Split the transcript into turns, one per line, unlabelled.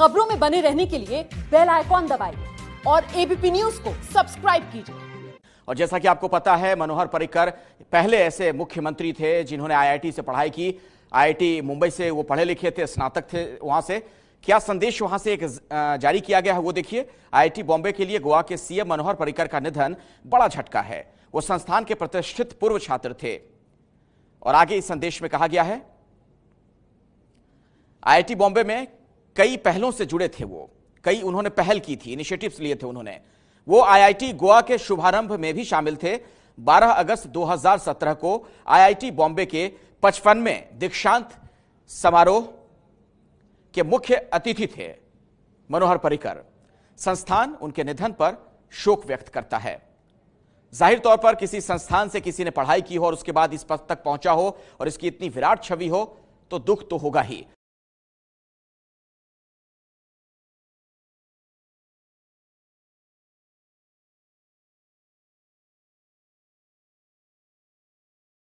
खबरों में बने रहने के लिए बेल आइकॉन दबाइए और एबीपी न्यूज को सब्सक्राइब कीजिए
और जैसा कि आपको पता है मनोहर पर्रिकर पहले ऐसे मुख्यमंत्री थे जिन्होंने आईआईटी से पढ़ाई की आईआईटी मुंबई से वो पढ़े लिखे थे स्नातक थे वहां से क्या संदेश वहां से एक जारी किया गया है वो देखिए आईआईटी बॉम्बे के लिए गोवा के सीएम मनोहर पर्रिकर का निधन बड़ा झटका है वो संस्थान के प्रतिष्ठित पूर्व छात्र थे और आगे इस संदेश में कहा गया है आईआईटी बॉम्बे में कई पहलों से जुड़े थे वो कई उन्होंने पहल की थी इनिशिएटिव्स लिए थे उन्होंने वो आईआईटी गोवा के शुभारंभ में भी शामिल थे 12 अगस्त 2017 को आईआईटी बॉम्बे के पचपन में दीक्षांत समारोह के मुख्य अतिथि थे मनोहर परिकर संस्थान उनके निधन पर शोक व्यक्त करता है जाहिर तौर पर किसी संस्थान से किसी ने पढ़ाई की हो और उसके बाद इस पद तक पहुंचा हो और इसकी इतनी विराट छवि हो तो दुख तो होगा ही